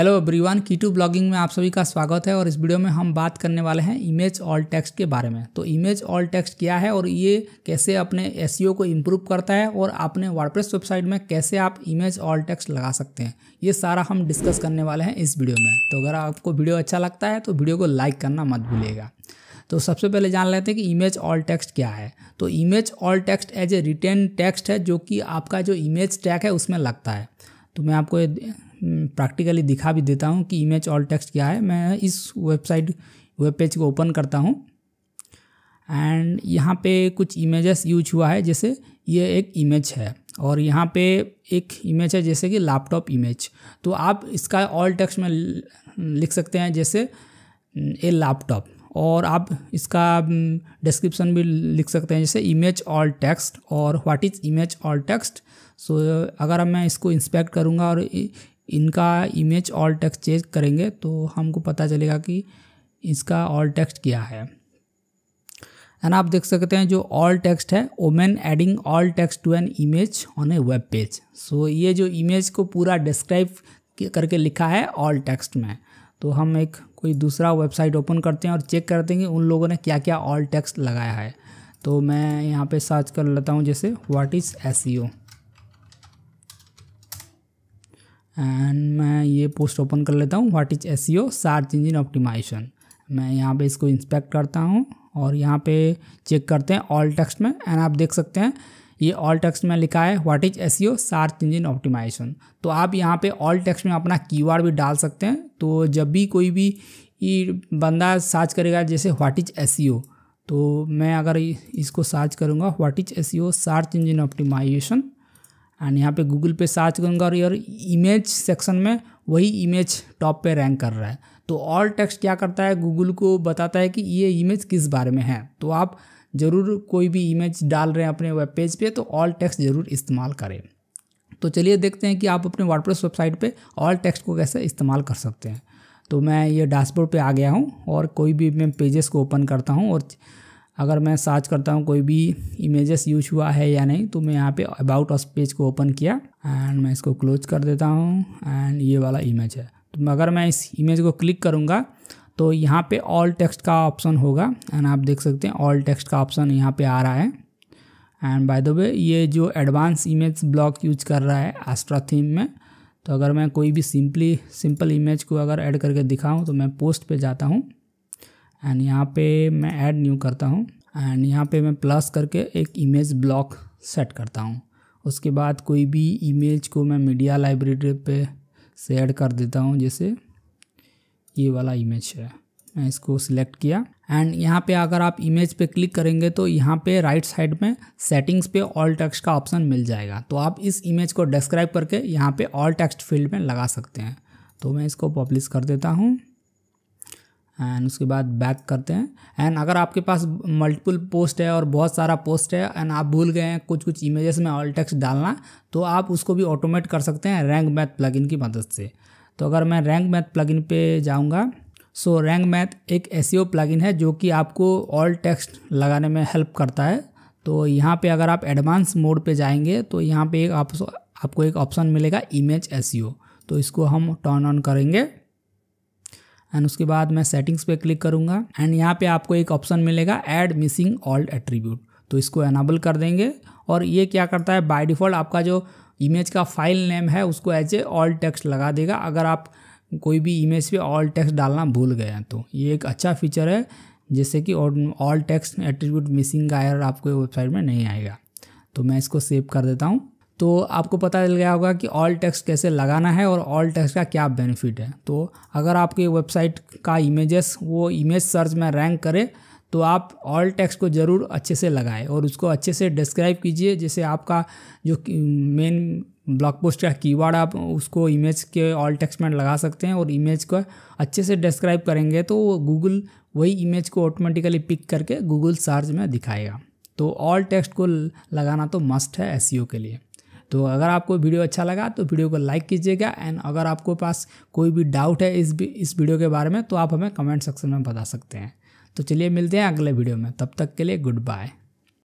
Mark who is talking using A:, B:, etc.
A: hello everyone keto blogging में आप सभी का स्वागत है और इस वीडियो में हम बात करने वाले हैं इमेज ऑल टेक्स्ट के बारे में तो इमेज ऑल टेक्स्ट क्या है और ये कैसे अपने एस e को इम्प्रूव करता है और अपने वर्डप्रेस वेबसाइट में कैसे आप इमेज ऑल टेक्स्ट लगा सकते हैं ये सारा हम डिस्कस करने वाले हैं इस वीडियो में तो अगर आपको वीडियो अच्छा लगता है तो वीडियो को लाइक करना मत भूलिएगा तो सबसे पहले जान लेते हैं कि इमेज ऑल टेक्स्ट क्या है तो image alt text as a return text है जो कि आपका जो इमेज टैग है उसमें लगता है तो मैं आपको प्रैक्टिकली हम्म, दिखा भी देता हूँ कि इमेज ऑल टेक्स्ट क्या है मैं इस वेबसाइट वेब पेज को ओपन करता हूँ एंड यहाँ पे कुछ इमेजेस यूज हुआ है जैसे ये एक इमेज है और यहाँ पे एक इमेज है जैसे कि लैपटॉप इमेज तो आप इसका ऑल टेक्स्ट में लिख सकते हैं जैसे ए हम्म, लैपटॉप और आप इसका डिस्क्रिप्शन हम्म, भी लिख सकते हैं जैसे इमेज ऑल टेक्स्ट और what is image alt text so अगर मैं इसको इंस्पेक्ट करूँगा और इनका इमेज ऑल टेक्स्ट चेंज करेंगे तो हमको पता चलेगा कि इसका ऑल टेक्स्ट क्या है एंड आप देख सकते हैं जो ऑल टेक्स्ट है omen adding alt text to an image on a web page so ये जो इमेज को पूरा डिस्क्राइब करके लिखा है ऑल टेक्स्ट में तो हम एक कोई दूसरा वेबसाइट ओपन करते हैं और चेक करते हैं कि उन लोगों ने क्या क्या ऑल टेक्स्ट लगाया है तो मैं यहाँ पे सर्च कर लेता हूँ जैसे व्हाट इज़ एस एंड मैं ये पोस्ट ओपन कर लेता हूँ what is S C O search engine optimization मैं यहाँ पे इसको इंस्पेक्ट करता हूँ और यहाँ पे चेक करते हैं ऑल टेक्स्ट में एंड आप देख सकते हैं ये ऑल टेक्स्ट में लिखा है what is S C O search engine optimization तो आप यहाँ पे ऑल टेक्स्ट में अपना कीवर्ड भी डाल सकते हैं तो जब भी कोई भी बंदा सर्च करेगा जैसे व्हाट इज एस तो मैं अगर इसको सर्च करूँगा what is S O search engine optimization and यहाँ पे गूगल पे सर्च करूँगा और यार इमेज सेक्शन में वही इमेज टॉप पे रैंक कर रहा है तो ऑल टेक्स्ट क्या करता है गूगल को बताता है कि ये इमेज किस बारे में है तो आप ज़रूर कोई भी इमेज डाल रहे हैं अपने वेब पेज पे तो ऑल टेक्स्ट ज़रूर इस्तेमाल करें तो चलिए देखते हैं कि आप अपने वार्डप्रेस वेबसाइट पे ऑल टेक्स्ट को कैसे इस्तेमाल कर सकते हैं तो मैं ये डैशबोर्ड पे आ गया हूँ और कोई भी मैं पेजेस को ओपन करता हूँ और अगर मैं सर्च करता हूँ कोई भी इमेजेस यूज हुआ है या नहीं तो मैं यहाँ पे अबाउट अस पेज को ओपन किया एंड मैं इसको क्लोज कर देता हूँ एंड ये वाला इमेज है तो अगर मैं इस इमेज को क्लिक करूँगा तो यहाँ पे ऑल टेक्स्ट का ऑप्शन होगा एंड आप देख सकते हैं ऑल टेक्स्ट का ऑप्शन यहाँ पे आ रहा है एंड बाय द वे ये जो एडवांस इमेज ब्लॉक यूज कर रहा है एस्ट्रा थीम में तो अगर मैं कोई भी सिंपली सिंपल इमेज को अगर ऐड करके दिखाऊं तो मैं पोस्ट पे जाता हूँ एंड यहाँ पे मैं ऐड न्यू करता हूँ एंड यहाँ पे मैं प्लस करके एक इमेज ब्लॉक सेट करता हूँ उसके बाद कोई भी इमेज को मैं मीडिया लाइब्रेरी पे से ऐड कर देता हूँ जैसे ये वाला इमेज है मैं इसको सिलेक्ट किया एंड यहाँ पे अगर आप इमेज पे क्लिक करेंगे तो यहाँ पे राइट साइड में सेटिंग्स पे ऑल टेक्स्ट का ऑप्शन मिल जाएगा तो आप इस इमेज को डिस्क्राइब करके यहाँ पे ऑल टेक्स्ट फील्ड में लगा सकते हैं तो मैं इसको पब्लिश कर देता हूँ एंड उसके बाद बैक करते हैं एंड अगर आपके पास मल्टीपल पोस्ट है और बहुत सारा पोस्ट है एंड आप भूल गए हैं कुछ कुछ इमेजेस में ऑल टेक्स्ट डालना तो आप उसको भी ऑटोमेट कर सकते हैं रैंक मैथ प्लगइन की मदद से तो अगर मैं रैंक मैथ प्लगइन पे जाऊँगा सो रैंक मैथ एक एस प्लगइन e है जो कि आपको ऑल टेक्स्ट लगाने में हेल्प करता है तो यहाँ पे अगर आप एडवांस मोड पे जाएंगे तो यहाँ पे एक आप, आपको एक ऑप्शन मिलेगा इमेज एस e तो इसको हम टर्न ऑन करेंगे एंड उसके बाद मैं सेटिंग्स पे क्लिक करूँगा एंड यहाँ पे आपको एक ऑप्शन मिलेगा ऐड मिसिंग ऑल्ड एट्रीब्यूट तो इसको एनाबल कर देंगे और ये क्या करता है बाय डिफ़ॉल्ट आपका जो इमेज का फाइल नेम है उसको एज ए ऑल टेक्स्ट लगा देगा अगर आप कोई भी इमेज पे ऑल टेक्स्ट डालना भूल गए हैं तो ये एक अच्छा फीचर है जैसे कि ऑल टेक्स्ट एट्रीब्यूट मिसिंग का एरर आपको वेबसाइट में नहीं आएगा तो मैं इसको सेव कर देता हूँ तो आपको पता चल गया होगा कि ऑल टेक्स्ट कैसे लगाना है और ऑल टेक्स्ट का क्या बेनिफिट है तो अगर आपकी वेबसाइट का इमेजेस वो इमेज सर्च में रैंक करे तो आप ऑल टेक्स्ट को ज़रूर अच्छे से लगाएं और उसको अच्छे से डिस्क्राइब कीजिए जैसे आपका जो मेन ब्लॉग पोस्ट का कीवर्ड आप उसको इमेज के ऑल टेक्स्ट में लगा सकते हैं और इमेज को अच्छे से डिस्क्राइब करेंगे तो गूगल वही इमेज को ऑटोमेटिकली पिक करके गूगल सर्च में दिखाएगा तो ऑल टेक्स्ट को लगाना तो मस्ट है एस e के लिए तो अगर आपको वीडियो अच्छा लगा तो वीडियो को लाइक कीजिएगा एंड अगर आपको पास कोई भी डाउट है इस इस वीडियो के बारे में तो आप हमें कमेंट सेक्शन में बता सकते हैं तो चलिए मिलते हैं अगले वीडियो में तब तक के लिए गुड बाय